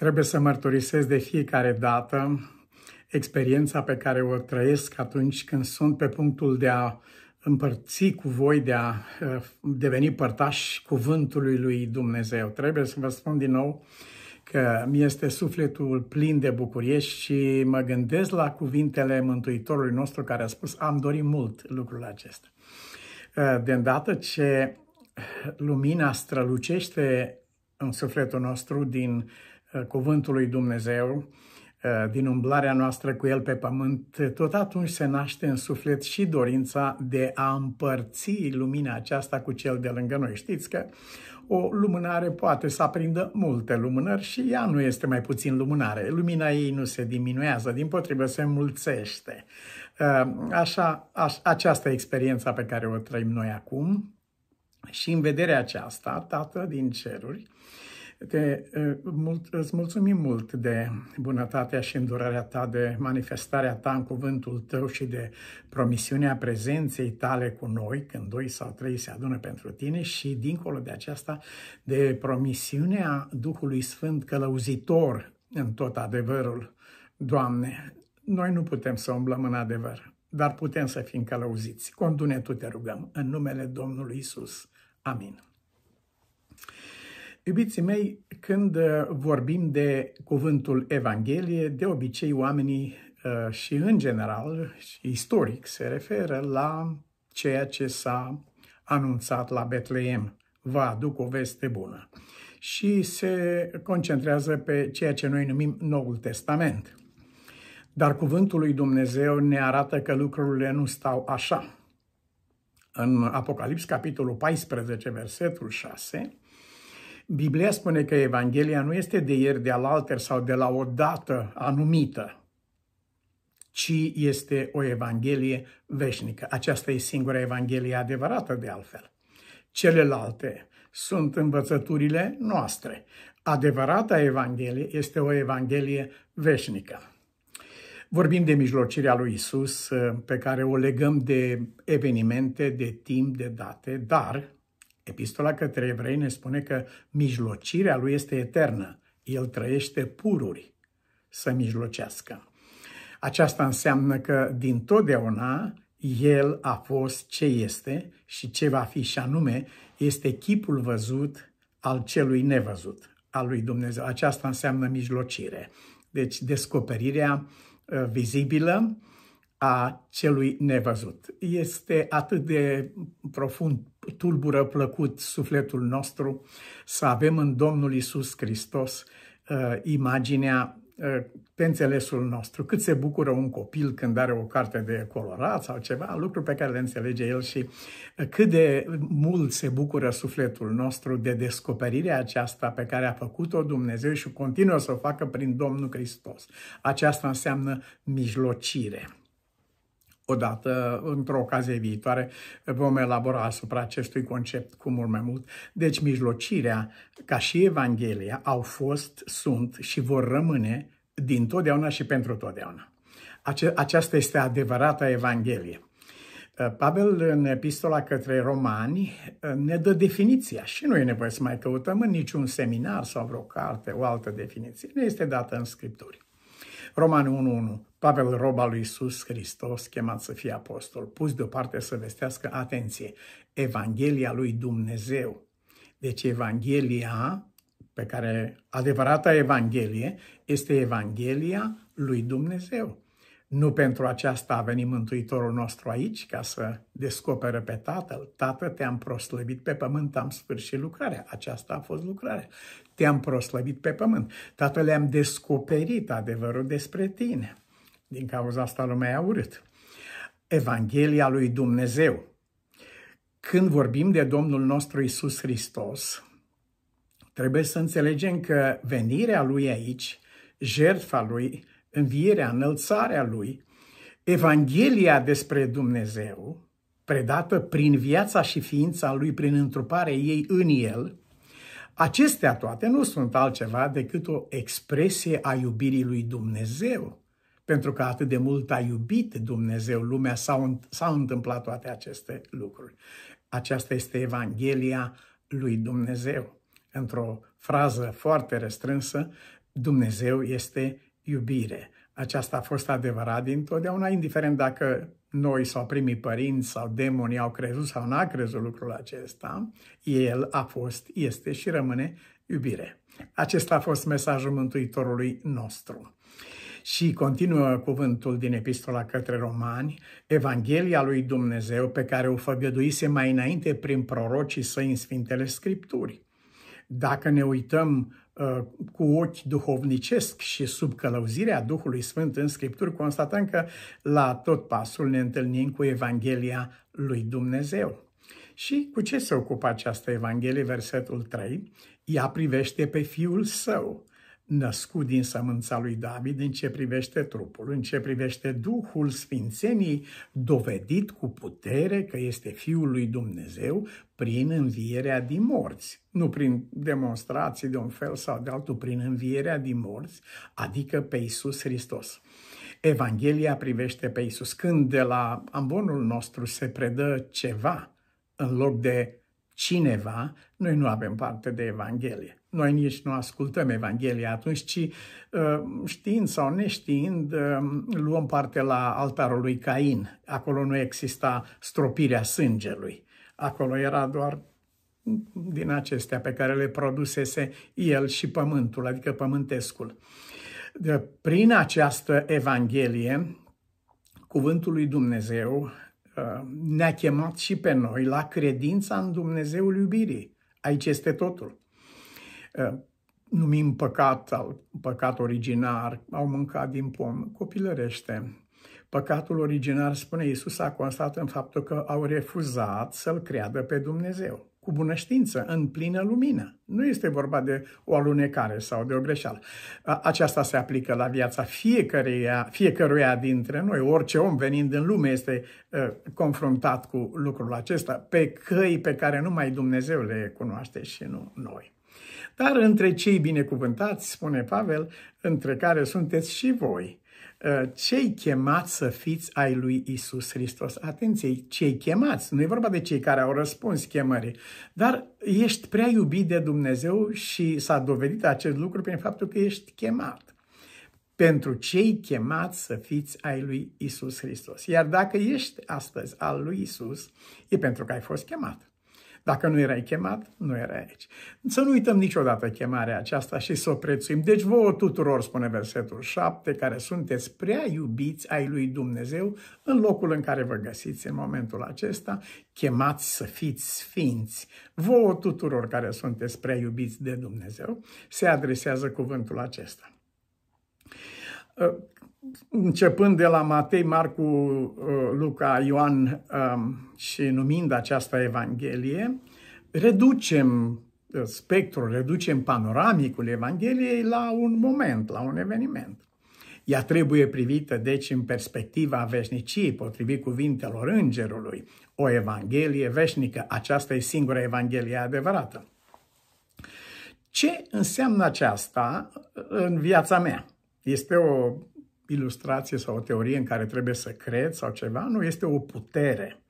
Trebuie să mărturisesc de fiecare dată experiența pe care o trăiesc atunci când sunt pe punctul de a împărți cu voi, de a eh, deveni părtași cuvântului lui Dumnezeu. Trebuie să vă spun din nou că mi este sufletul plin de bucurie și mă gândesc la cuvintele Mântuitorului nostru care a spus am dorit mult lucrul acesta. Eh, de îndată ce lumina strălucește în sufletul nostru din Uh, cuvântului Dumnezeu, uh, din umblarea noastră cu El pe pământ, tot atunci se naște în suflet și dorința de a împărți lumina aceasta cu cel de lângă noi. Știți că o lumânare poate să aprindă multe lumânări și ea nu este mai puțin lumânare. Lumina ei nu se diminuează, din potrivă se mulțește. Uh, așa, așa aceasta e experiența pe care o trăim noi acum și în vederea aceasta, Tatăl din ceruri, te, mult, îți mulțumim mult de bunătatea și îndurarea ta, de manifestarea ta în cuvântul tău și de promisiunea prezenței tale cu noi, când doi sau trei se adună pentru tine și, dincolo de aceasta, de promisiunea Duhului Sfânt călăuzitor în tot adevărul. Doamne, noi nu putem să umblăm în adevăr, dar putem să fim călăuziți. Condune Tu, te rugăm, în numele Domnului Isus. Amin. Iubiții mei, când uh, vorbim de cuvântul Evanghelie, de obicei oamenii uh, și în general, și istoric, se referă la ceea ce s-a anunțat la Betleem. Vă aduc o veste bună. Și se concentrează pe ceea ce noi numim Noul Testament. Dar cuvântul lui Dumnezeu ne arată că lucrurile nu stau așa. În Apocalips, capitolul 14, versetul 6, Biblia spune că Evanghelia nu este de ieri, de alalter sau de la o dată anumită, ci este o Evanghelie veșnică. Aceasta e singura Evanghelie adevărată, de altfel. Celelalte sunt învățăturile noastre. Adevărata Evanghelie este o Evanghelie veșnică. Vorbim de mijlocirea lui Isus, pe care o legăm de evenimente, de timp, de date, dar Epistola către evrei ne spune că mijlocirea lui este eternă. El trăiește pururi să mijlocească. Aceasta înseamnă că din totdeauna el a fost ce este și ce va fi și anume este chipul văzut al celui nevăzut, al lui Dumnezeu. Aceasta înseamnă mijlocire. Deci descoperirea uh, vizibilă a celui nevăzut. Este atât de profund, tulbură plăcut sufletul nostru să avem în Domnul Isus Hristos uh, imaginea uh, pe înțelesul nostru. Cât se bucură un copil când are o carte de colorat sau ceva, lucru pe care le înțelege el și uh, cât de mult se bucură sufletul nostru de descoperirea aceasta pe care a făcut-o Dumnezeu și continuă să o facă prin Domnul Hristos. Aceasta înseamnă mijlocire odată, într-o ocazie viitoare, vom elabora asupra acestui concept cu mult mai mult. Deci mijlocirea, ca și Evanghelia, au fost, sunt și vor rămâne din totdeauna și pentru totdeauna. aceasta este adevărata Evanghelie. Pavel, în epistola către romani, ne dă definiția și nu e nevoie să mai căutăm în niciun seminar sau vreo carte o altă definiție. Ne este dată în Scripturi. Roman 1.1 Pavel, Roba lui Iisus Hristos, chemat să fie apostol, pus deoparte să vestească, atenție, Evanghelia lui Dumnezeu. Deci Evanghelia, pe care adevărata Evanghelie, este Evanghelia lui Dumnezeu. Nu pentru aceasta a venit Mântuitorul nostru aici, ca să descoperă pe Tatăl. Tată, te-am proslăvit pe pământ, am sfârșit lucrarea. Aceasta a fost lucrarea. Te-am proslăvit pe pământ. Tatăl le-am descoperit adevărul despre tine. Din cauza asta lumea a urât. Evanghelia lui Dumnezeu. Când vorbim de Domnul nostru Isus Hristos, trebuie să înțelegem că venirea lui aici, jertfa lui, învierea, înălțarea lui, Evanghelia despre Dumnezeu, predată prin viața și ființa lui, prin întruparea ei în el, acestea toate nu sunt altceva decât o expresie a iubirii lui Dumnezeu, pentru că atât de mult a iubit Dumnezeu lumea, s-au, s-au întâmplat toate aceste lucruri. Aceasta este Evanghelia lui Dumnezeu. Într-o frază foarte restrânsă, Dumnezeu este iubire. Aceasta a fost adevărat dintotdeauna, indiferent dacă noi sau primii părinți sau demonii au crezut sau n-a crezut lucrul acesta, el a fost, este și rămâne iubire. Acesta a fost mesajul Mântuitorului nostru. Și continuă cuvântul din Epistola către Romani, Evanghelia lui Dumnezeu pe care o făgăduise mai înainte prin prorocii săi în Sfintele Scripturi dacă ne uităm uh, cu ochi duhovnicesc și sub călăuzirea Duhului Sfânt în Scripturi, constatăm că la tot pasul ne întâlnim cu Evanghelia lui Dumnezeu. Și cu ce se ocupă această Evanghelie? Versetul 3. Ea privește pe Fiul Său născut din sămânța lui David în ce privește trupul, în ce privește Duhul Sfințenii, dovedit cu putere că este Fiul lui Dumnezeu prin învierea din morți, nu prin demonstrații de un fel sau de altul, prin învierea din morți, adică pe Isus Hristos. Evanghelia privește pe Isus. Când de la ambonul nostru se predă ceva în loc de cineva, noi nu avem parte de Evanghelie. Noi nici nu ascultăm Evanghelia atunci, ci ă, știind sau neștiind, ă, luăm parte la altarul lui Cain. Acolo nu exista stropirea sângelui. Acolo era doar din acestea pe care le produsese el și pământul, adică pământescul. Prin această Evanghelie, cuvântul lui Dumnezeu Uh, ne-a chemat și pe noi la credința în Dumnezeul iubirii. Aici este totul. Uh, numim păcat, păcat originar, au mâncat din pom, copilărește. Păcatul originar, spune Iisus, a constat în faptul că au refuzat să-L creadă pe Dumnezeu cu bunăștiință, în plină lumină. Nu este vorba de o alunecare sau de o greșeală. Aceasta se aplică la viața fiecăruia, fiecăruia dintre noi. Orice om venind în lume este confruntat cu lucrul acesta pe căi pe care numai Dumnezeu le cunoaște și nu noi. Dar între cei binecuvântați, spune Pavel, între care sunteți și voi, Ă, cei chemați să fiți ai lui Isus Hristos. Atenție, cei chemați, nu e vorba de cei care au răspuns chemării, dar ești prea iubit de Dumnezeu și s-a dovedit acest lucru prin faptul că ești chemat. Pentru cei chemați să fiți ai lui Isus Hristos. Iar dacă ești astăzi al lui Isus, e pentru că ai fost chemat. Dacă nu erai chemat, nu erai aici. Să nu uităm niciodată chemarea aceasta și să o prețuim. Deci vouă tuturor, spune versetul 7, care sunteți prea iubiți ai lui Dumnezeu în locul în care vă găsiți în momentul acesta, chemați să fiți sfinți. Vouă tuturor care sunteți prea iubiți de Dumnezeu, se adresează cuvântul acesta începând de la Matei, Marcu, uh, Luca, Ioan um, și numind această Evanghelie, reducem uh, spectrul, reducem panoramicul Evangheliei la un moment, la un eveniment. Ea trebuie privită, deci, în perspectiva veșniciei, potrivit cuvintelor îngerului, o Evanghelie veșnică. Aceasta e singura Evanghelie adevărată. Ce înseamnă aceasta uh, în viața mea? Este o ilustrație sau o teorie în care trebuie să cred sau ceva, nu este o putere.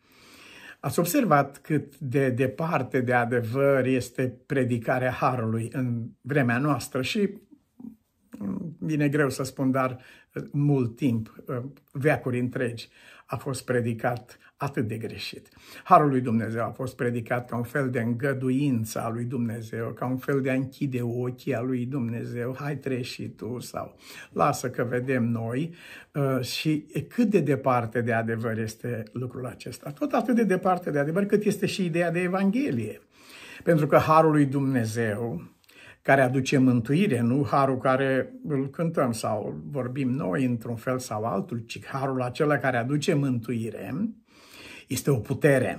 Ați observat cât de departe de adevăr este predicarea Harului în vremea noastră și bine greu să spun, dar uh, mult timp, uh, veacuri întregi, a fost predicat atât de greșit. Harul lui Dumnezeu a fost predicat ca un fel de îngăduință a lui Dumnezeu, ca un fel de a închide ochii a lui Dumnezeu, hai treci și tu sau lasă că vedem noi uh, și cât de departe de adevăr este lucrul acesta. Tot atât de departe de adevăr cât este și ideea de Evanghelie. Pentru că Harul lui Dumnezeu care aduce mântuire, nu harul care îl cântăm sau îl vorbim noi într-un fel sau altul, ci harul acela care aduce mântuire este o putere.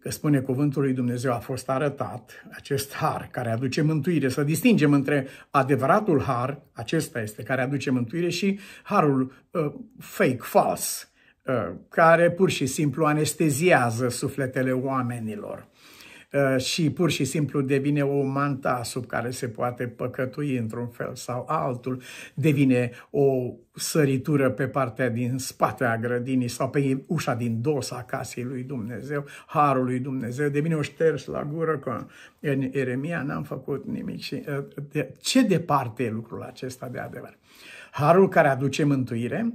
Că spune cuvântul lui Dumnezeu a fost arătat acest har care aduce mântuire. Să distingem între adevăratul har, acesta este care aduce mântuire, și harul uh, fake, fals, uh, care pur și simplu anesteziază sufletele oamenilor. Eh, și pur și simplu devine o manta sub care se poate păcătui într-un fel sau altul, devine o săritură pe partea din spate a grădinii sau pe ușa din dos a casei lui Dumnezeu, harul lui Dumnezeu, devine o șters la gură că în Eremia n-am făcut nimic. Și, eh, de, ce departe e lucrul acesta de adevăr? Harul care aduce mântuire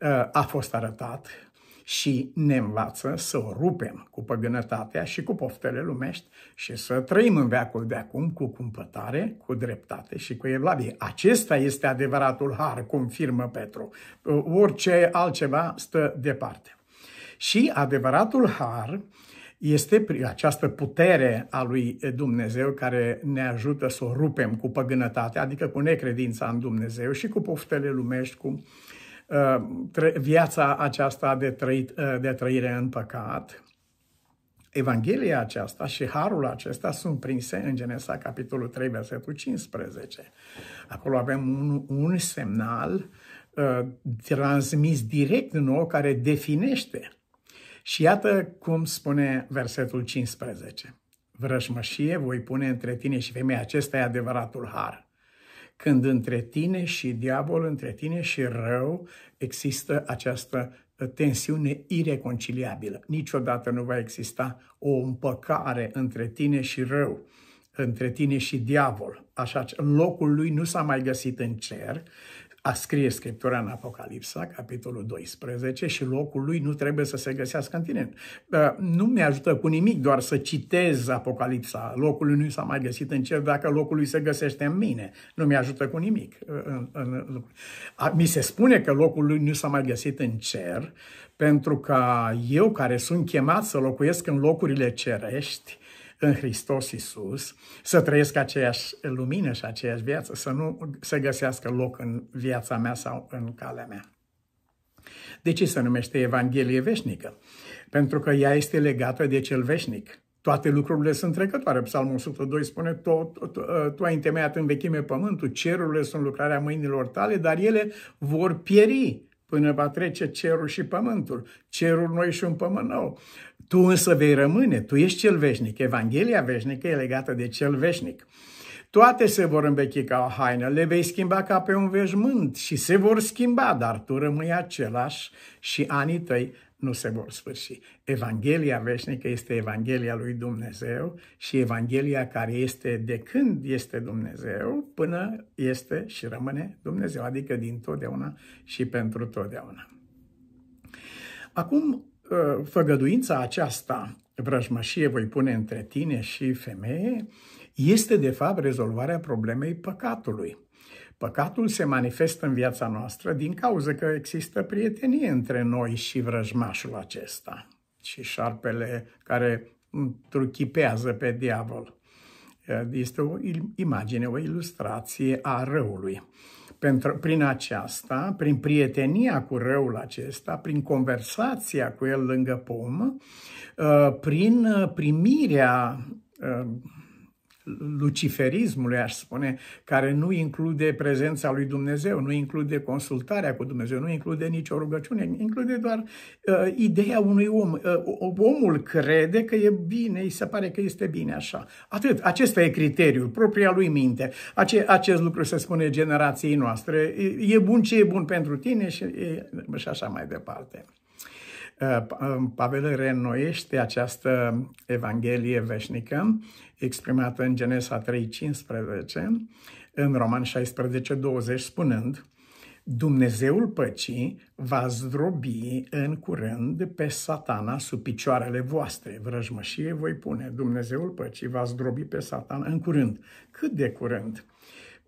eh, a fost arătat și ne învață să o rupem cu păgânătatea și cu poftele lumești și să trăim în veacul de acum cu cumpătare, cu dreptate și cu evlavie. Acesta este adevăratul har, confirmă Petru. Orice altceva stă departe. Și adevăratul har este această putere a lui Dumnezeu care ne ajută să o rupem cu păgânătatea, adică cu necredința în Dumnezeu și cu poftele lumești, cu Uh, viața aceasta de, trăit, uh, de trăire în păcat. Evanghelia aceasta și harul acesta sunt prinse în Genesa, capitolul 3, versetul 15. Acolo avem un, un semnal uh, transmis direct nou care definește. Și iată cum spune versetul 15. Vrășmășie voi pune între tine și femeia, acesta e adevăratul har când între tine și diavol, între tine și rău, există această uh, tensiune ireconciliabilă. Niciodată nu va exista o împăcare între tine și rău, între tine și diavol. Așa, locul lui nu s-a mai găsit în cer a scrie Scriptura în Apocalipsa, capitolul 12, și locul lui nu trebuie să se găsească în tine. Nu mi-ajută cu nimic doar să citez Apocalipsa. Locul lui nu s-a mai găsit în cer dacă locul lui se găsește în mine. Nu mi-ajută cu nimic. Uh, mi se spune că locul lui nu s-a mai găsit în cer pentru că eu care sunt chemat să locuiesc în locurile cerești, în Hristos Isus, să trăiesc aceeași lumină și aceeași viață, să nu se găsească loc în viața mea sau în calea mea. De ce se numește Evanghelie veșnică? Pentru că ea este legată de cel veșnic. Toate lucrurile sunt trecătoare. Psalmul 102 spune, tu, tu, tu ai întemeiat în vechime pământul, cerurile sunt lucrarea mâinilor tale, dar ele vor pieri până va trece cerul și pământul, cerul noi și un pământ nou. Tu însă vei rămâne, tu ești cel veșnic. Evanghelia veșnică e legată de cel veșnic. Toate se vor îmbechi ca o haină, le vei schimba ca pe un veșmânt și se vor schimba, dar tu rămâi același și anii tăi nu se vor sfârși. Evanghelia veșnică este Evanghelia lui Dumnezeu și Evanghelia care este de când este Dumnezeu până este și rămâne Dumnezeu, adică din totdeauna și pentru totdeauna. Acum, ă, făgăduința aceasta, vrăjmășie voi pune între tine și femeie, este de fapt rezolvarea problemei păcatului. Păcatul se manifestă în viața noastră din cauza că există prietenie între noi și vrăjmașul acesta și șarpele care întruchipează pe diavol. Este o imagine, o ilustrație a răului. Pentru, prin aceasta, prin prietenia cu răul acesta, prin conversația cu el lângă pom, uh, prin uh, primirea uh, luciferismului, aș spune, care nu include prezența lui Dumnezeu, nu include consultarea cu Dumnezeu, nu include nicio rugăciune, include doar uh, ideea unui om. Uh, omul crede că e bine, îi se pare că este bine așa. Atât. Acesta e criteriul, propria lui minte. Ace- acest lucru se spune generației noastre. E, e bun ce e bun pentru tine și, e, și așa mai departe. Eh, eh, Pavel reînnoiește această Evanghelie veșnică, exprimată în Genesa 3.15, în Roman 16.20, spunând Dumnezeul păcii va zdrobi în curând pe satana sub picioarele voastre. Vrăjmășie voi pune. Dumnezeul păcii va zdrobi pe satana în curând. Cât de curând?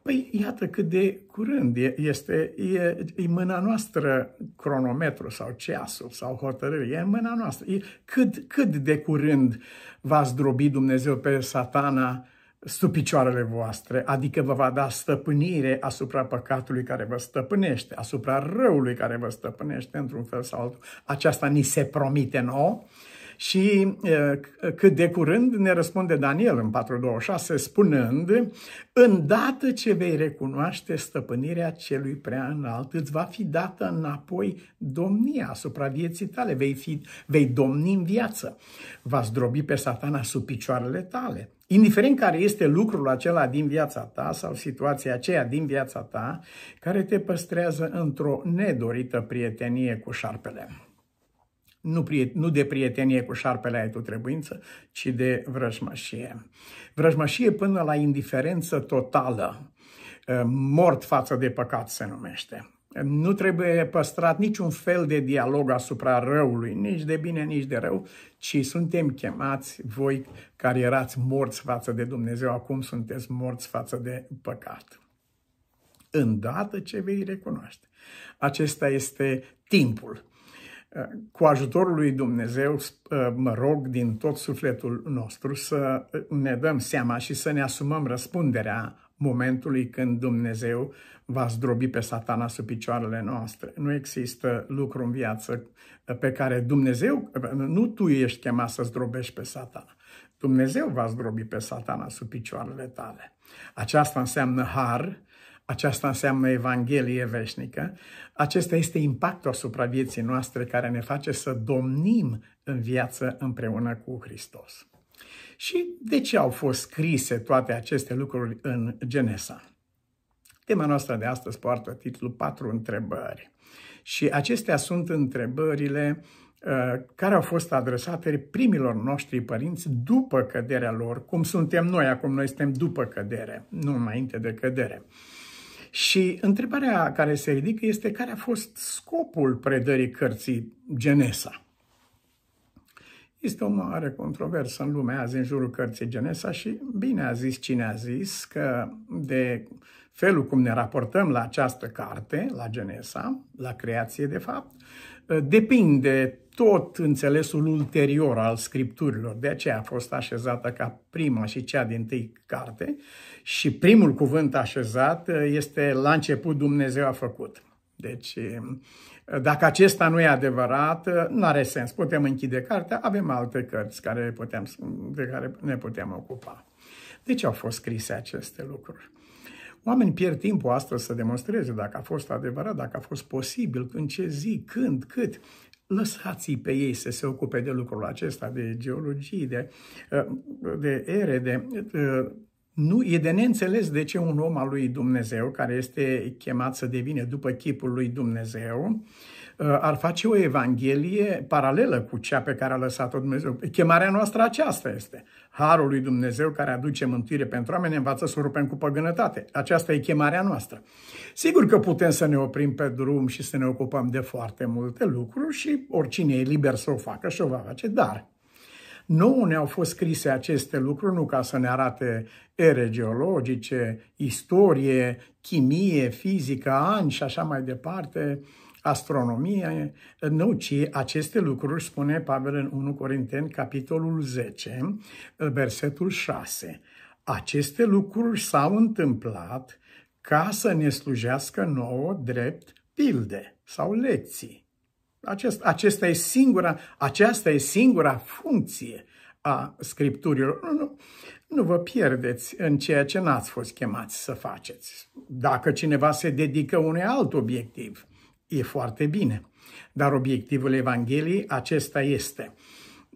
Păi, iată cât de curând este, e, e mâna noastră cronometru sau ceasul sau hotărâre, e mâna noastră. E, cât, cât de curând va zdrobi Dumnezeu pe satana sub picioarele voastre, adică vă va da stăpânire asupra păcatului care vă stăpânește, asupra răului care vă stăpânește într-un fel sau altul. Aceasta ni se promite nouă și cât de curând ne răspunde Daniel în 426 spunând Îndată ce vei recunoaște stăpânirea celui prea înalt, îți va fi dată înapoi domnia asupra vieții tale, vei, fi, vei domni în viață, va zdrobi pe satana sub picioarele tale. Indiferent care este lucrul acela din viața ta sau situația aceea din viața ta, care te păstrează într-o nedorită prietenie cu șarpele nu, nu de prietenie cu șarpele ai tu trebuință, ci de vrăjmașie. Vrăjmașie până la indiferență totală, ă, mort față de păcat se numește. Nu trebuie păstrat niciun fel de dialog asupra răului, nici de bine, nici de rău, ci suntem chemați voi care erați morți față de Dumnezeu, acum sunteți morți față de păcat. Îndată ce vei recunoaște. Acesta este timpul cu ajutorul lui Dumnezeu, uh, mă rog din tot sufletul nostru să uh, ne dăm seama și să ne asumăm răspunderea momentului când Dumnezeu va zdrobi pe satana sub picioarele noastre. Nu există lucru în viață pe care Dumnezeu, nu tu ești chemat să zdrobești pe satana. Dumnezeu va zdrobi pe satana sub picioarele tale. Aceasta înseamnă har, aceasta înseamnă Evanghelie veșnică. Acesta este impactul asupra vieții noastre care ne face să domnim în viață împreună cu Hristos. Și de ce au fost scrise toate aceste lucruri în Genesa? Tema noastră de astăzi poartă titlul Patru întrebări. Și acestea sunt întrebările uh, care au fost adresate primilor noștri părinți după căderea lor, cum suntem noi acum, noi suntem după cădere, nu înainte de cădere. Și întrebarea care se ridică este care a fost scopul predării cărții Genesa. Este o mare controversă în lume azi în jurul cărții Genesa și bine a zis cine a zis că de felul cum ne raportăm la această carte, la Genesa, la creație de fapt, depinde tot înțelesul ulterior al scripturilor. De aceea a fost așezată ca prima și cea din tâi carte și primul cuvânt așezat uh, este la început Dumnezeu a făcut. Deci, uh, dacă acesta nu e adevărat, uh, nu are sens. Putem închide cartea, avem alte cărți care putem, de care ne putem ocupa. De ce au fost scrise aceste lucruri? Oamenii pierd timpul astăzi să demonstreze dacă a fost adevărat, dacă a fost posibil, când ce zi, când, cât lăsați pe ei să se ocupe de lucrul acesta, de geologie, de, uh, de ere, de, de uh, nu, e de neînțeles de ce un om al lui Dumnezeu, care este chemat să devine după chipul lui Dumnezeu, uh, ar face o evanghelie paralelă cu cea pe care a lăsat-o Dumnezeu. Chemarea noastră aceasta este. Harul lui Dumnezeu care aduce mântuire pentru oameni învață să rupem cu păgânătate. Aceasta e chemarea noastră. Sigur că putem să ne oprim pe drum și să ne ocupăm de foarte multe lucruri și oricine e liber să o facă și o va face, dar nu ne-au fost scrise aceste lucruri nu ca să ne arate ere geologice, istorie, chimie, fizică, ani și așa mai departe, astronomie, nu, ci aceste lucruri spune Pavel în 1 Corinteni, capitolul 10, versetul 6. Aceste lucruri s-au întâmplat ca să ne slujească nouă drept pilde sau lecții. Acest, acesta e singura, aceasta e singura funcție a Scripturilor. Nu, nu, nu vă pierdeți în ceea ce n-ați fost chemați să faceți. Dacă cineva se dedică unui alt obiectiv – E foarte bine. Dar obiectivul Evangheliei acesta este.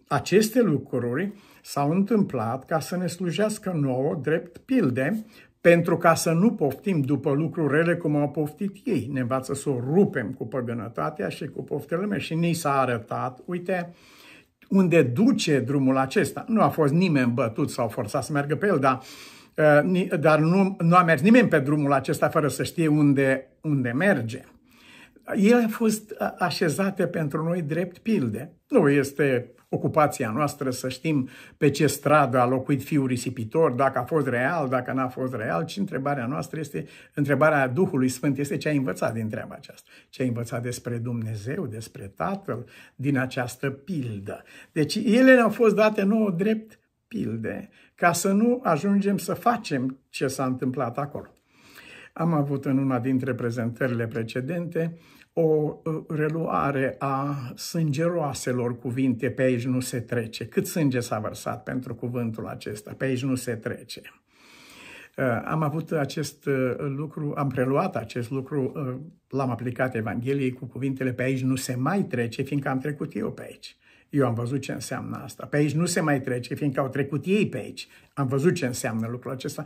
Aceste lucruri s-au întâmplat ca să ne slujească nouă drept pilde pentru ca să nu poftim după lucruri rele cum au poftit ei. Ne învață să o rupem cu păgânătatea și cu poftele mele și ni s-a arătat, uite, unde duce drumul acesta. Nu a fost nimeni bătut sau forțat să meargă pe el, dar, eh, dar nu, nu a mers nimeni pe drumul acesta fără să știe unde, unde merge ele au fost așezate pentru noi drept pilde. Nu este ocupația noastră să știm pe ce stradă a locuit fiul risipitor, dacă a fost real, dacă n-a fost real, ci întrebarea noastră este, întrebarea Duhului Sfânt este ce a învățat din treaba aceasta. Ce a învățat despre Dumnezeu, despre Tatăl, din această pildă. Deci ele ne-au fost date nouă drept pilde, ca să nu ajungem să facem ce s-a întâmplat acolo. Am avut în una dintre prezentările precedente o uh, reluare a sângeroaselor cuvinte, pe aici nu se trece. Cât sânge s-a vărsat pentru cuvântul acesta, pe aici nu se trece. Uh, am avut acest uh, lucru, am preluat acest lucru, l-am aplicat Evangheliei cu cuvintele pe aici nu se mai trece, fiindcă am trecut eu pe aici. Eu am văzut ce înseamnă asta. Pe aici nu se mai trece, fiindcă au trecut ei pe aici. Am văzut ce înseamnă lucrul acesta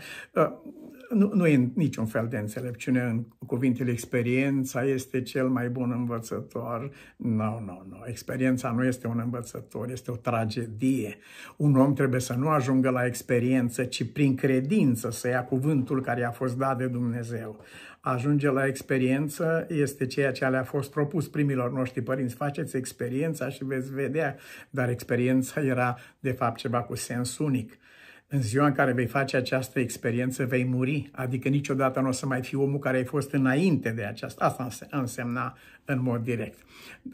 nu, nu e niciun fel de înțelepciune în cuvintele experiența este cel mai bun învățător. Nu, no, nu, no, nu. No. Experiența nu este un învățător, este o tragedie. Un om trebuie să nu ajungă la experiență, ci prin credință să ia cuvântul care i-a fost dat de Dumnezeu. Ajunge la experiență este ceea ce le-a fost propus primilor noștri părinți. Faceți experiența și veți vedea, dar experiența era de fapt ceva cu sens unic. În ziua în care vei face această experiență, vei muri, adică niciodată nu o să mai fii omul care ai fost înainte de aceasta. Asta însemna în mod direct.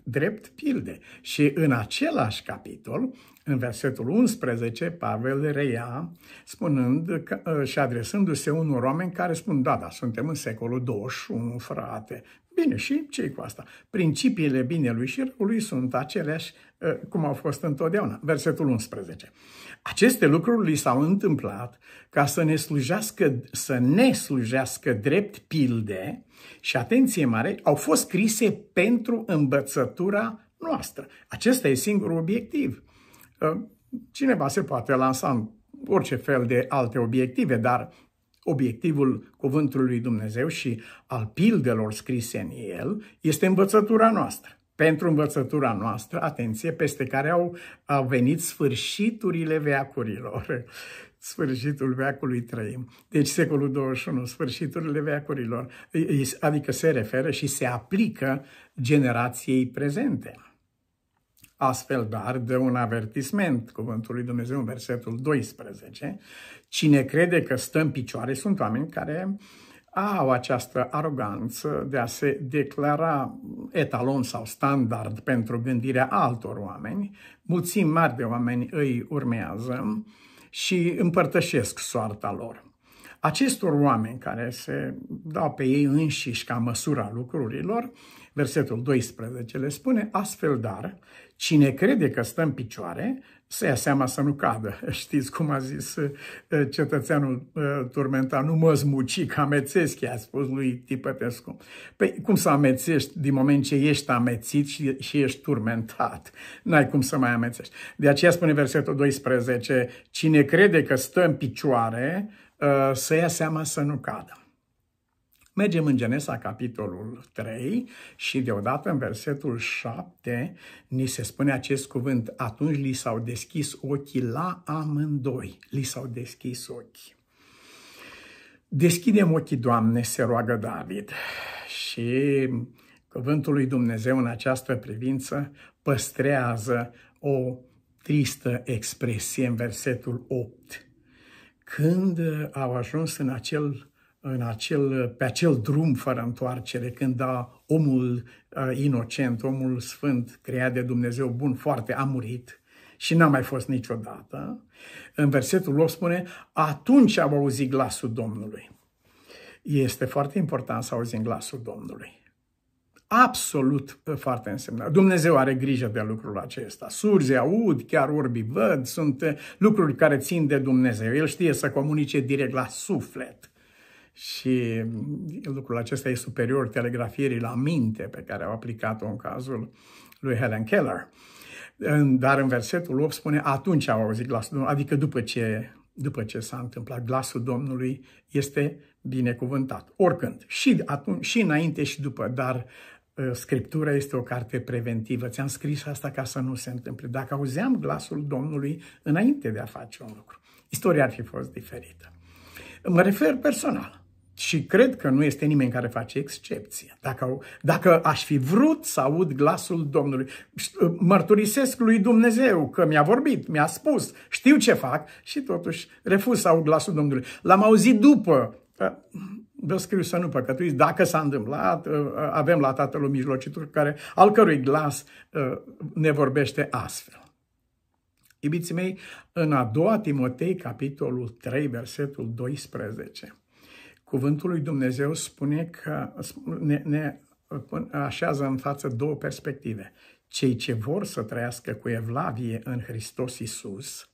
Drept pilde. Și în același capitol, în versetul 11, Pavel reia spunând că, ă, și adresându-se unor oameni care spun, da, da, suntem în secolul 21, frate, Bine, și ce cu asta? Principiile binelui și răului sunt aceleași ă, cum au fost întotdeauna. Versetul 11. Aceste lucruri li s-au întâmplat ca să ne slujească, să ne slujească drept pilde și, atenție mare, au fost scrise pentru învățătura noastră. Acesta e singurul obiectiv. Ă, cineva se poate lansa în orice fel de alte obiective, dar obiectivul cuvântului lui Dumnezeu și al pildelor scrise în el este învățătura noastră pentru învățătura noastră, atenție, peste care au, au venit sfârșiturile veacurilor. Sfârșitul veacului trăim. Deci secolul 21, sfârșiturile veacurilor. Adică se referă și se aplică generației prezente. Astfel, dar, dă un avertisment cuvântul lui Dumnezeu în versetul 12. Cine crede că stă în picioare sunt oameni care uh, au această aroganță de a se declara etalon sau standard pentru gândirea altor oameni, mulțim mari de oameni îi urmează și împărtășesc soarta lor. Acestor oameni care se dau pe ei înșiși ca măsura lucrurilor, Versetul 12 le spune astfel, dar cine crede că stă în picioare, să ia seama să nu cadă. Știți cum a zis uh, cetățeanul uh, turmenta, nu mă zmuci, că amețesc, i-a spus lui Tipătescu. Păi cum să amețești din moment ce ești amețit și, și ești turmentat? N-ai cum să mai amețești. De aceea spune versetul 12, cine crede că stă în picioare, uh, să ia seama să nu cadă. Mergem în Genesa, capitolul 3 și deodată în versetul 7 ni se spune acest cuvânt. Atunci li s-au deschis ochii la amândoi. Li s-au deschis ochii. Deschidem ochii, Doamne, se roagă David. Și cuvântul lui Dumnezeu în această privință păstrează o tristă expresie în versetul 8. Când au ajuns în acel în acel, pe acel drum fără întoarcere, când a, omul a, inocent, omul sfânt, creat de Dumnezeu bun, foarte, a murit și n-a mai fost niciodată, în versetul 8 spune, atunci am auzit glasul Domnului. Este foarte important să auzim glasul Domnului absolut uh, foarte însemnat. Dumnezeu are grijă de lucrul acesta. Surzi aud, chiar orbii văd, sunt uh, lucruri care țin de Dumnezeu. El știe să comunice direct la suflet și lucrul acesta e superior telegrafierii la minte pe care au aplicat-o în cazul lui Helen Keller. Dar în versetul 8 spune, atunci au auzit glasul Domnului, adică după ce, după ce s-a întâmplat, glasul Domnului este binecuvântat, oricând, și, atunci, și înainte și după, dar ă, Scriptura este o carte preventivă. Ți-am scris asta ca să nu se întâmple. Dacă auzeam glasul Domnului înainte de a face un lucru, istoria ar fi fost diferită. Mă refer personal. Și cred că nu este nimeni care face excepție. Dacă, dacă aș fi vrut să aud glasul Domnului, mărturisesc lui Dumnezeu că mi-a vorbit, mi-a spus, știu ce fac și totuși refuz să aud glasul Domnului. L-am auzit după. Ă, vă scriu să nu păcătuiți, dacă s-a întâmplat, ă, avem la Tatăl mijlocitor care, al cărui glas ă, ne vorbește astfel. Iubiții mei, în a doua Timotei, capitolul 3, versetul 12, Cuvântul lui Dumnezeu spune că ne, ne așează în față două perspective. Cei ce vor să trăiască cu evlavie în Hristos Isus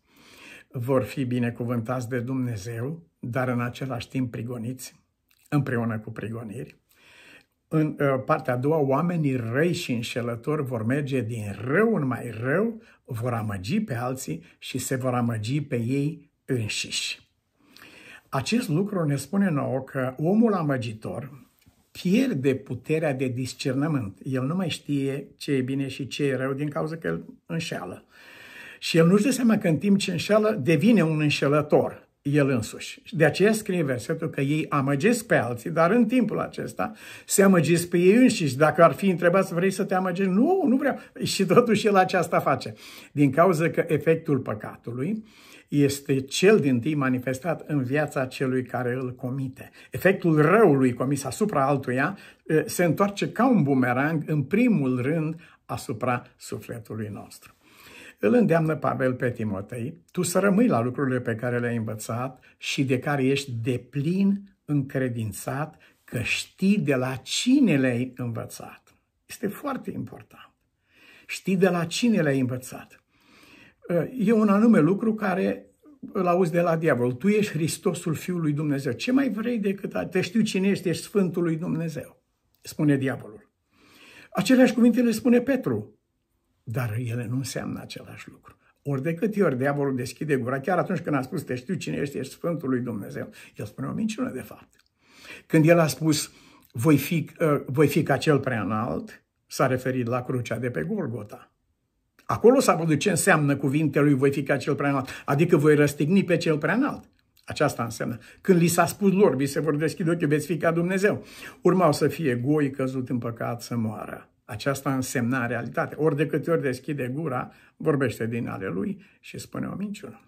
vor fi binecuvântați de Dumnezeu, dar în același timp prigoniți, împreună cu prigoniri. În uh, partea a doua, oamenii răi și înșelători vor merge din rău în mai rău, vor amăgi pe alții și se vor amăgi pe ei înșiși. Acest lucru ne spune nouă că omul amăgitor pierde puterea de discernământ. El nu mai știe ce e bine și ce e rău din cauza că îl înșeală. Și el nu-și dă seama că în timp ce înșeală devine un înșelător el însuși. De aceea scrie versetul că ei amăgesc pe alții, dar în timpul acesta se amăgesc pe ei înșiși. Dacă ar fi întrebat să vrei să te amăgești, nu, nu vreau. Și totuși el aceasta face. Din cauza că efectul păcatului este cel din tâi manifestat în viața celui care îl comite. Efectul răului comis asupra altuia eh, se întoarce ca un bumerang în primul rând asupra sufletului nostru. Îl îndeamnă Pavel pe Timotei, tu să rămâi la lucrurile pe care le-ai învățat și de care ești deplin încredințat că știi de la cine le-ai învățat. Este foarte important. Știi de la cine le-ai învățat. E un anume lucru care îl auzi de la diavol. Tu ești Hristosul fiului Dumnezeu. Ce mai vrei decât a... te știu cine ești, ești Sfântul lui Dumnezeu, spune diavolul. Aceleași cuvinte le spune Petru. Dar ele nu înseamnă același lucru. Ori de câte ori diavolul deschide gura, chiar atunci când a spus te știu cine ești, ești Sfântul lui Dumnezeu, el spune o minciună de fapt. Când el a spus voi fi, uh, voi fi ca cel prea înalt, s-a referit la crucea de pe Golgota. Acolo s-a văzut ce înseamnă cuvintele lui voi fi ca cel prea înalt, adică voi răstigni pe cel prea înalt. Aceasta înseamnă. Când li s-a spus lor, vi se vor deschide ochii, veți fi ca Dumnezeu. Urmau să fie goi căzut în păcat să moară aceasta însemna realitate. Ori de câte ori deschide gura, vorbește din ale lui și spune o minciună.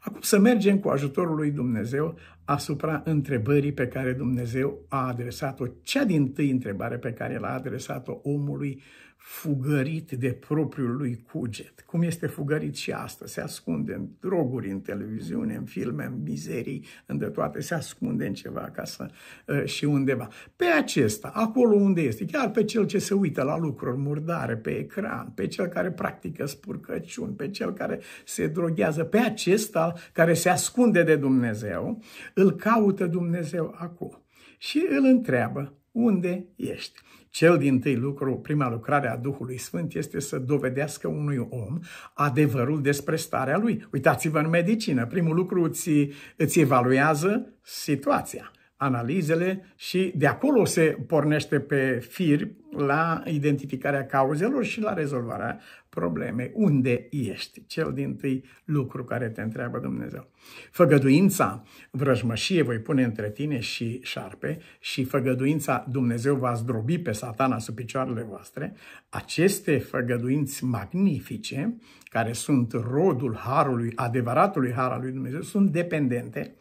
Acum să mergem cu ajutorul lui Dumnezeu asupra întrebării pe care Dumnezeu a adresat-o, cea din tâi întrebare pe care l-a adresat-o omului fugărit de propriul lui cuget, cum este fugărit și astăzi, se ascunde în droguri, în televiziune, în filme, în mizerii, în de toate, se ascunde în ceva ca să ă, și undeva. Pe acesta, acolo unde este, chiar pe cel ce se uită la lucruri murdare, pe ecran, pe cel care practică spurcăciuni, pe cel care se droghează, pe acesta care se ascunde de Dumnezeu, îl caută Dumnezeu acum și îl întreabă unde ești. Cel din tâi lucru, prima lucrare a Duhului Sfânt este să dovedească unui om adevărul despre starea lui. Uitați-vă în medicină, primul lucru îți, îți evaluează situația analizele și de acolo se pornește pe fir la identificarea cauzelor și la rezolvarea problemei. Unde ești? Cel din tâi lucru care te întreabă Dumnezeu. Făgăduința vrăjmășie voi pune între tine și șarpe și făgăduința Dumnezeu va zdrobi pe satana sub picioarele voastre. Aceste făgăduinți magnifice, care sunt rodul harului, adevăratului har al lui Dumnezeu, sunt dependente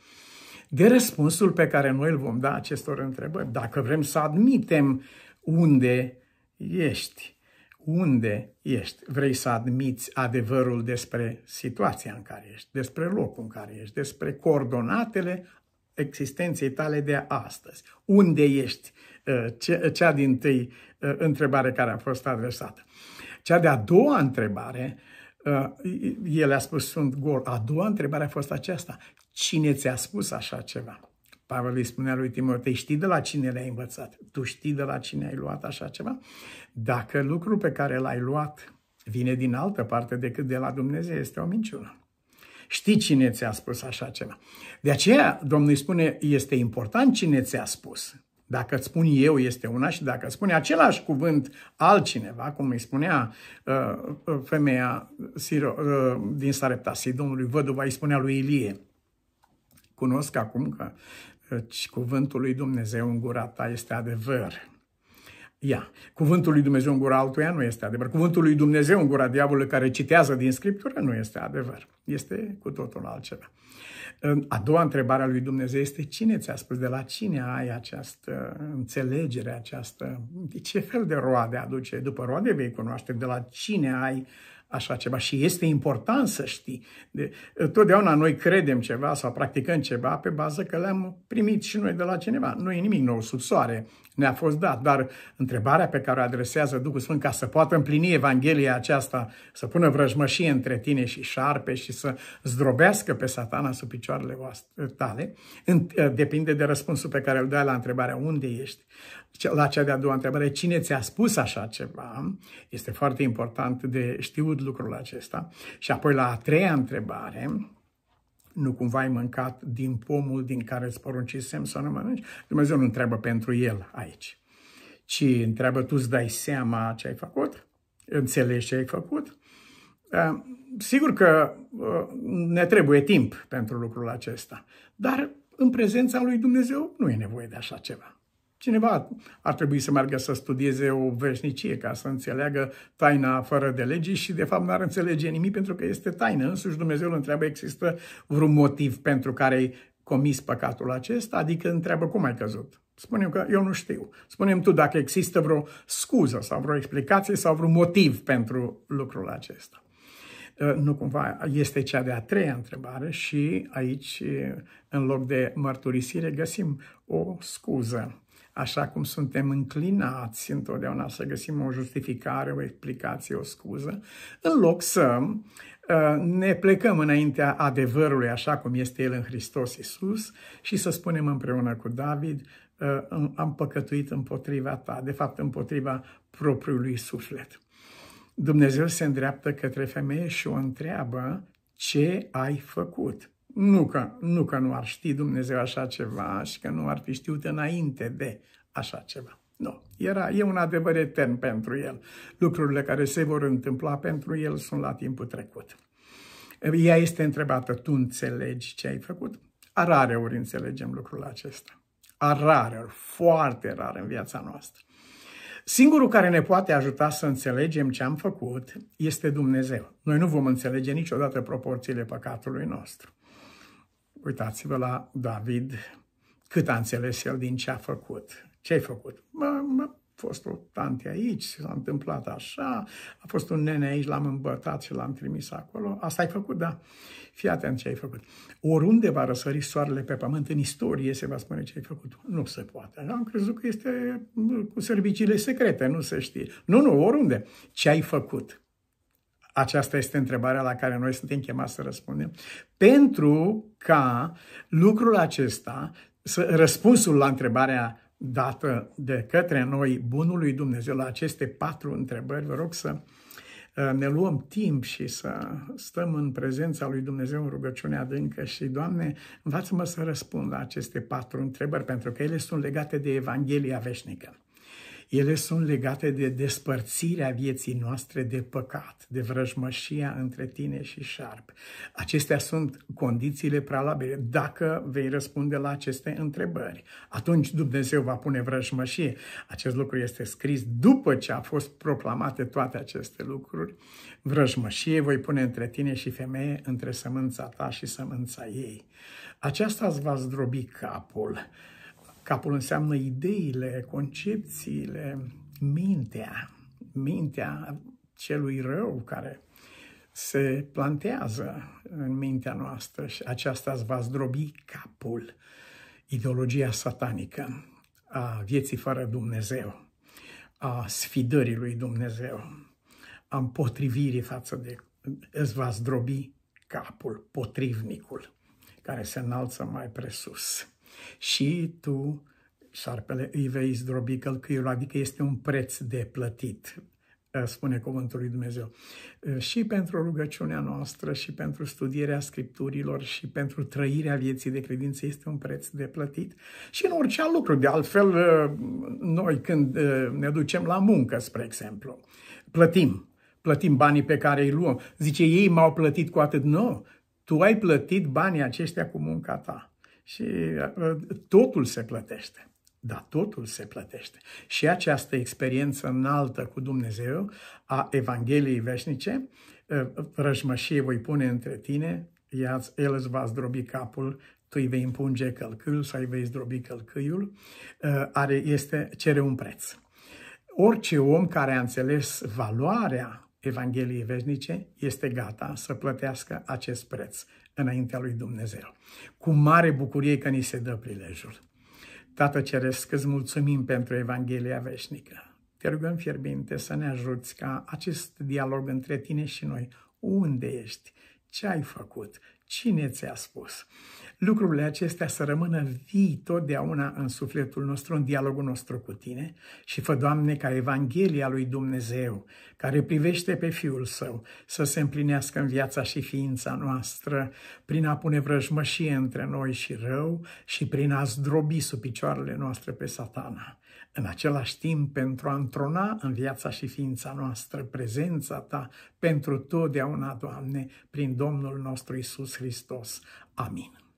de răspunsul pe care noi îl vom da acestor întrebări. Dacă vrem să admitem unde ești, unde ești, vrei să admiți adevărul despre situația în care ești, despre locul în care ești, despre coordonatele existenței tale de astăzi. Unde ești? Uh, cea din tâi uh, întrebare care a fost adresată. Cea de-a doua întrebare, uh, el a spus sunt gol. A doua întrebare a fost aceasta. Cine ți-a spus așa ceva? Pavel îi spunea lui Timotei, știi de la cine le-ai învățat? Tu știi de la cine ai luat așa ceva? Dacă lucrul pe care l-ai luat vine din altă parte decât de la Dumnezeu, este o minciună. Știi cine ți-a spus așa ceva. De aceea, Domnul îi spune, este important cine ți-a spus. Dacă îți spun eu este una și dacă îți spune același cuvânt altcineva, cum îi spunea uh, uh femeia Siro, uh, din Sarepta, Sidonului, văduva, îi spunea lui Ilie, cunosc acum că uh, cuvântul lui Dumnezeu în gura ta este adevăr. Ia, cuvântul lui Dumnezeu în gura altuia nu este adevăr. Cuvântul lui Dumnezeu în gura diavolului care citează din Scriptură nu este adevăr. Este cu totul altceva. Uh, a doua întrebare a lui Dumnezeu este cine ți-a spus, de la cine ai această înțelegere, această... Ce fel de roade aduce? După roade vei cunoaște de la cine ai așa ceva. Și este important să știi. De, totdeauna noi credem ceva sau practicăm ceva pe bază că le-am primit și noi de la cineva. Nu e nimic nou sub soare, ne-a fost dat. Dar întrebarea pe care o adresează Duhul Sfânt ca să poată împlini Evanghelia aceasta, să pună vrăjmășie între tine și șarpe și să zdrobească pe satana sub picioarele tale, depinde de răspunsul pe care îl dai la întrebarea unde ești la cea de-a doua întrebare, cine ți-a spus așa ceva? Este foarte important de știut lucrul acesta. Și apoi la a treia întrebare, nu cumva ai mâncat din pomul din care îți poruncisem să nu mănânci? Dumnezeu nu întreabă pentru el aici, ci întreabă tu îți dai seama ce ai făcut? Înțelegi ce ai făcut? Sigur că ne trebuie timp pentru lucrul acesta, dar în prezența lui Dumnezeu nu e nevoie de așa ceva. Cineva ar trebui să meargă să studieze o veșnicie ca să înțeleagă taina fără de legii și de fapt n-ar înțelege nimic pentru că este taină. Însuși Dumnezeu îl întreabă există vreun motiv pentru care ai comis păcatul acesta, adică întreabă cum ai căzut. Spunem că eu nu știu. Spunem tu dacă există vreo scuză sau vreo explicație sau vreun motiv pentru lucrul acesta. Ă, nu cumva este cea de-a treia întrebare și aici, în loc de mărturisire, găsim o scuză așa cum suntem înclinați întotdeauna să găsim o justificare, o explicație, o scuză, în loc să ă, ne plecăm înaintea adevărului așa cum este el în Hristos Isus și să spunem împreună cu David, ă, am păcătuit împotriva ta, de fapt împotriva propriului suflet. Dumnezeu se îndreaptă către femeie și o întreabă ce ai făcut. Nu că, nu că nu ar ști Dumnezeu așa ceva și că nu ar fi știut înainte de așa ceva. Nu. Era, e un adevăr etern pentru el. Lucrurile care se vor întâmpla pentru el sunt la timpul trecut. Ea este întrebată, tu înțelegi ce ai făcut? Rare ori înțelegem lucrul acesta. Rare ori, foarte rar în viața noastră. Singurul care ne poate ajuta să înțelegem ce am făcut este Dumnezeu. Noi nu vom înțelege niciodată proporțiile păcatului nostru. Uitați-vă la David, cât a înțeles el din ce a făcut. Ce ai făcut? Mă, mă, a fost o tante aici, s-a întâmplat așa, a fost un nene aici, l-am îmbătat și l-am trimis acolo. Asta ai făcut, da. Fii atent ce ai făcut. Oriunde va răsări soarele pe pământ, în istorie se va spune ce ai făcut. Nu se poate. Am crezut că este mm, cu serviciile secrete, nu se știe. Nu, nu, oriunde. Ce ai făcut? Aceasta este întrebarea la care noi suntem chemați să răspundem. Pentru ca lucrul acesta, răspunsul la întrebarea dată de către noi bunului Dumnezeu la aceste patru întrebări, vă rog să ă, ne luăm timp și să stăm în prezența lui Dumnezeu în rugăciune adâncă și, Doamne, învață-mă să răspund la aceste patru întrebări, pentru că ele sunt legate de Evanghelia veșnică. Ele sunt legate de despărțirea vieții noastre de păcat, de vrăjmășia între tine și șarp. Acestea sunt condițiile prealabile. Dacă vei răspunde la aceste întrebări, atunci Dumnezeu va pune vrăjmășie. Acest lucru este scris după ce a fost proclamate toate aceste lucruri. Vrăjmășie voi pune între tine și femeie, între sămânța ta și sămânța ei. Aceasta îți va zdrobi capul Capul înseamnă ideile, concepțiile, mintea, mintea celui rău care se plantează în mintea noastră și aceasta îți va zdrobi capul, ideologia satanică a vieții fără Dumnezeu, a sfidării lui Dumnezeu, a împotrivirii față de... îți va zdrobi capul, potrivnicul, care se înalță mai presus și tu, șarpele, îi vei zdrobi călcâiul, adică este un preț de plătit uh, spune Cuvântul lui Dumnezeu. Uh, și pentru rugăciunea noastră, și pentru studierea Scripturilor, și pentru trăirea vieții de credință este un preț de plătit. Și în orice alt lucru. De altfel, uh, noi când ne ducem la muncă, spre exemplu, plătim. Plătim banii pe care îi luăm. Zice, ei m-au plătit cu atât. Nu, tu ai plătit banii aceștia cu munca ta. Și uh, totul se plătește. Da, totul se plătește. Și această experiență înaltă cu Dumnezeu a Evangheliei veșnice, uh, rășmășie voi pune între tine, el îți va zdrobi capul, tu îi vei împunge călcâiul sau îi vei zdrobi călcâiul, uh, are, este, cere un preț. Orice om care a înțeles valoarea Evangheliei veșnice este gata să plătească acest preț înaintea lui Dumnezeu. Cu mare bucurie că ni se dă prilejul. Tată Ceresc, îți mulțumim pentru Evanghelia veșnică. Te rugăm fierbinte să ne ajuți ca acest dialog între tine și noi, unde ești, ce ai făcut, cine ți-a spus, lucrurile acestea să rămână vii totdeauna în sufletul nostru, în dialogul nostru cu Tine și fă, Doamne, ca Evanghelia lui Dumnezeu, care privește pe Fiul Său, să se împlinească în viața și ființa noastră, prin a pune vrăjmășie între noi și rău și prin a zdrobi sub picioarele noastre pe satana. În același timp, pentru a întrona în viața și ființa noastră prezența Ta pentru totdeauna, Doamne, prin Domnul nostru Isus Hristos. Amin.